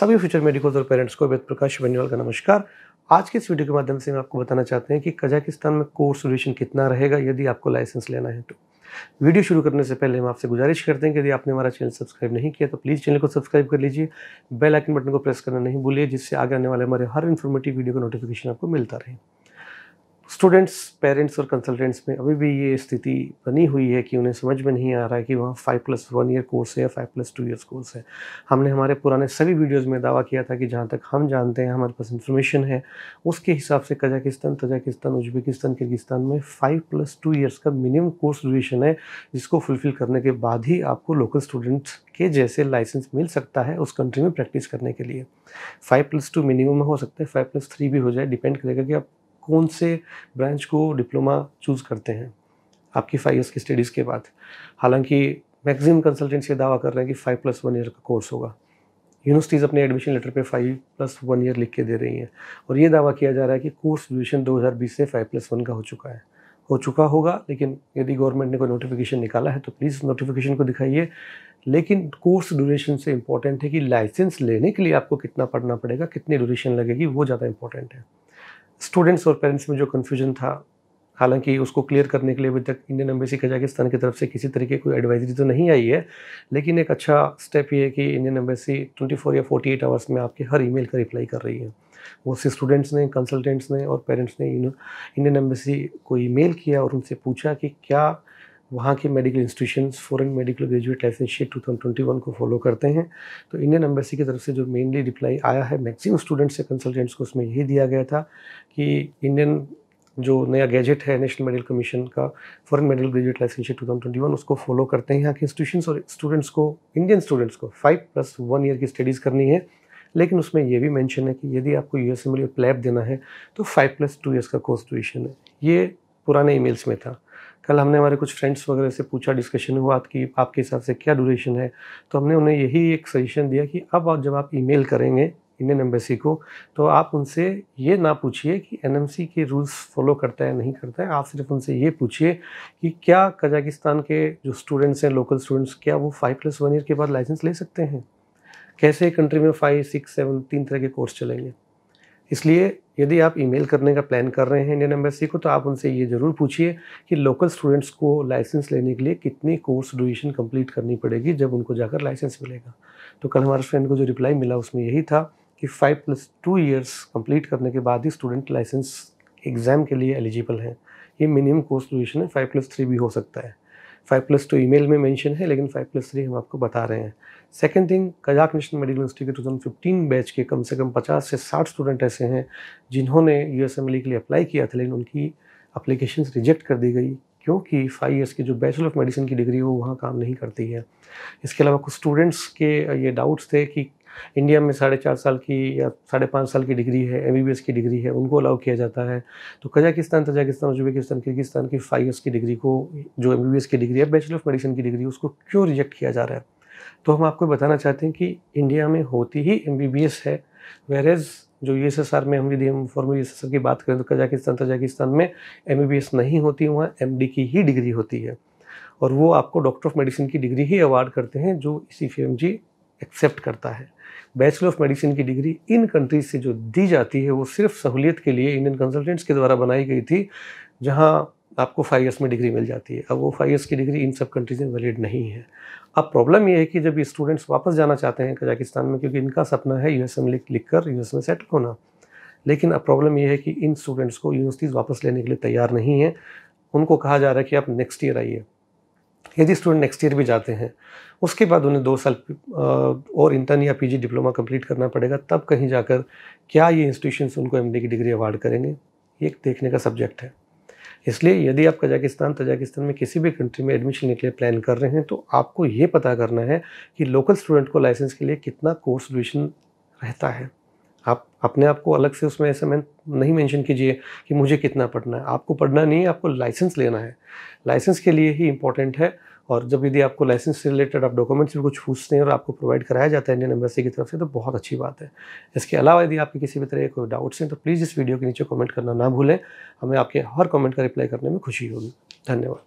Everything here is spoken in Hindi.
सभी फ्यूचर मेडिकल्स और पेरेंट्स को वेद प्रकाश बनीवाल का नमस्कार आज के इस वीडियो के माध्यम से हम आपको बताना चाहते हैं कि कजाकिस्तान में कोर्स सोल्यूशन कितना रहेगा यदि आपको लाइसेंस लेना है तो वीडियो शुरू करने से पहले हम आपसे गुजारिश करते हैं कि यदि आपने हमारा चैनल सब्सक्राइब नहीं किया तो प्लीज़ चैनल को सब्सक्राइब कर लीजिए बेल आइकन बटन को प्रेस करना नहीं भूलिए जिससे आगे आने वाले हमारे हर इन्फॉर्मेटिव वीडियो का नोटिफिकेशन आपको मिलता रहे स्टूडेंट्स पेरेंट्स और कंसल्टेंट्स में अभी भी ये स्थिति बनी हुई है कि उन्हें समझ में नहीं आ रहा है कि वहाँ five plus one year course है या five plus two years course है हमने हमारे पुराने सभी वीडियोस में दावा किया था कि जहाँ तक हम जानते हैं हमारे पास इन्फॉर्मेशन है उसके हिसाब से कजाकिस्तान तजाकिस्तान उज्बेकिस्तान किर्गिस्तान में फाइव प्लस टू ईयर्स का मिनिमम कोर्स ड्यूरेशन है जिसको फुलफ़िल करने के बाद ही आपको लोकल स्टूडेंट्स के जैसे लाइसेंस मिल सकता है उस कंट्री में प्रैक्टिस करने के लिए फाइव प्लस टू मिनिमम हो सकता है फाइव प्लस थ्री भी हो जाए डिपेंड करेगा कि आप कौन से ब्रांच को डिप्लोमा चूज़ करते हैं आपकी फाइव ईयर्स की स्टडीज़ के बाद हालांकि मैक्सिमम कंसल्टेंट्स ये दावा कर रहे हैं कि फाइव प्लस वन ईयर का कोर्स होगा यूनिवर्सिटीज़ अपने एडमिशन लेटर पे फाइव प्लस वन ईयर लिख के दे रही हैं और ये दावा किया जा रहा है कि कोर्स ड्यूरेशन 2020 से फाइव प्लस वन का हो चुका है हो चुका होगा लेकिन यदि गवर्नमेंट ने कोई नोटिफिकेशन निकाला है तो प्लीज़ नोटिफिकेशन को दिखाइए लेकिन कोर्स ड्यूरेशन से इम्पॉर्टेंट है कि लाइसेंस लेने के लिए आपको कितना पढ़ना पड़ेगा कितनी ड्यूरेशन लगेगी वो ज़्यादा इंपॉर्टेंट है स्टूडेंट्स और पेरेंट्स में जो कन्फ्यूजन था हालांकि उसको क्लियर करने के लिए अभी तक इंडियन एम्बेसी कजाकिस्तान की तरफ से किसी तरीके कोई एडवाइजरी तो नहीं आई है लेकिन एक अच्छा स्टेप ये है कि इंडियन एम्बेसी 24 या 48 आवर्स में आपके हर ईमेल का रिप्लाई कर रही है वो से स्टूडेंट्स ने कंसल्टेंट्स ने और पेरेंट्स ने इंडियन एम्बेसी को ई किया और उनसे पूछा कि क्या वहाँ के medical institution foreign medical graduate two thousand twenty one को फॉलो करते हैं तो इंडियन एम्बेसी की तरफ से जो मेनली रिप्लाई आया है मैक्सिमम स्टूडेंट्स से कंसल्टेंट्स को उसमें यही दिया गया था कि इंडियन जो नया गैजेट है नेशनल मेडिकल कमीशन का foreign medical graduate two thousand twenty one उसको फॉलो करते हैं यहाँ के इंस्टीट्यूशन और स्टूडेंट्स को इंडियन स्टूडेंट्स को फाइव प्लस वन ईयर की स्टडीज़ करनी है लेकिन उसमें यह भी मेंशन है कि यदि आपको U S M L PLAB देना है तो फाइव प्लस टू ईयर्स का कोर्स ट्यूशन है ये पुराने ईमेल्स में था कल हमने हमारे कुछ फ्रेंड्स वगैरह से पूछा डिस्कशन हुआ कि आपके हिसाब से क्या ड्यूरेशन है तो हमने उन्हें यही एक सजेशन दिया कि अब आप जब आप ईमेल करेंगे इंडियन एम्बेसी को तो आप उनसे ये ना पूछिए कि एन के रूल्स फॉलो करता है नहीं करता है आप सिर्फ उनसे ये पूछिए कि क्या कजाकिस्तान के जो स्टूडेंट्स हैं लोकल स्टूडेंट्स क्या वो फाइव प्लस वन ईयर के बाद लाइसेंस ले सकते हैं कैसे कंट्री में फाइव सिक्स सेवन तीन तरह के कोर्स चलेंगे इसलिए यदि आप ईमेल करने का प्लान कर रहे हैं इंडियन एम्बेसी को तो आप उनसे ये ज़रूर पूछिए कि लोकल स्टूडेंट्स को लाइसेंस लेने के लिए कितनी कोर्स ड्यूरेशन कंप्लीट करनी पड़ेगी जब उनको जाकर लाइसेंस मिलेगा तो कल हमारे फ्रेंड को जो रिप्लाई मिला उसमें यही था कि five plus two years complete करने के बाद ही स्टूडेंट लाइसेंस एग्ज़ाम के लिए एलिजिबल हैं ये मिनिमम कोर्स ड्यूरेशन है फाइव प्लस थ्री भी हो सकता है फाइव प्लस टू मेल में मैंशन है लेकिन फाइव प्लस थ्री हम आपको बता रहे हैं second thing Kazakh national medical university के फिफ्टीन बैच के कम से कम 50 से 60 स्टूडेंट ऐसे हैं जिन्होंने यू एस e के लिए अप्लाई किया था लेकिन उनकी अप्लीकेशन रिजेक्ट कर दी गई क्योंकि फाइव ईयर्स की जो बैचलर ऑफ मेडिसिन की डिग्री है वो वहाँ काम नहीं करती है इसके अलावा कुछ स्टूडेंट्स के ये डाउट्स थे कि इंडिया में साढ़े चार साल की या साढ़े पाँच साल की डिग्री है एम की डिग्री है उनको अलाउ किया जाता है तो कजाकिस्तान तजाकिस्तान उजबेकिस्तान किर्गिस्तान की फाइव ईयर्स की डिग्री को जो एम की डिग्री है बैचलर ऑफ मेडिसिन की डिग्री उसको क्यों रिजेक्ट किया जा रहा है तो हम आपको बताना चाहते हैं कि इंडिया में होती ही एम है वेरेज़ जो यू में हम यदि हम फॉर्मल यू की बात करें तो कजाकिस्तान तजाकिस्तान में एम नहीं होती वहाँ एम की ही डिग्री होती है और वो आपको डॉक्टर ऑफ मेडिसिन की डिग्री ही अवार्ड करते हैं जो सी एक्सेप्ट करता है बैचलर ऑफ मेडिसिन की डिग्री इन कंट्रीज से जो दी जाती है वो सिर्फ सहूलियत के लिए इंडियन कंसल्टेंट्स के द्वारा बनाई गई थी जहाँ आपको फाइव ईयर्स में डिग्री मिल जाती है अब वो फाइव ईयर्स की डिग्री इन सब कंट्रीज में वैलिड नहीं है अब प्रॉब्लम ये है कि जब स्टूडेंट्स वापस जाना चाहते हैं कजाकिस्तान में क्योंकि इनका सपना है यू एस में लिख लिख कर एस में सेटल होना लेकिन अब प्रॉब्लम ये है कि इन स्टूडेंट्स को यूनिवर्सिटीज़ वापस लेने के लिए तैयार नहीं है उनको कहा जा रहा है कि आप नेक्स्ट ईयर आइए यदि स्टूडेंट नेक्स्ट ईयर भी जाते हैं उसके बाद उन्हें दो साल और इंटर्न या पीजी डिप्लोमा कंप्लीट करना पड़ेगा तब कहीं जाकर क्या ये इंस्टीट्यूशन उनको एम की डिग्री अवार्ड करेंगे ये एक देखने का सब्जेक्ट है इसलिए यदि आप कजाकिस्तान तजाकिस्तान में किसी भी कंट्री में एडमिशन लेने के लिए प्लान कर रहे हैं तो आपको ये पता करना है कि लोकल स्टूडेंट को लाइसेंस के लिए कितना कोर्स ड्यूशन रहता है आप अपने आप को अलग से उसमें ऐसे मैं नहीं मेंशन कीजिए कि मुझे कितना पढ़ना है आपको पढ़ना नहीं है आपको लाइसेंस लेना है लाइसेंस के लिए ही इम्पॉर्टेंट है और जब यदि आपको लाइसेंस से रिलेटेड आप डॉक्यूमेंट्स भी कुछ पूछते हैं और आपको प्रोवाइड कराया जाता है इंडियन एम्बेसी की तरफ से तो बहुत अच्छी बात है इसके अलावा यदि आपके किसी भी तरह के कोई डाउट्स हैं तो प्लीज़ इस वीडियो के नीचे कमेंट करना ना भूलें हमें आपके हर कमेंट का रिप्लाई करने में खुशी होगी धन्यवाद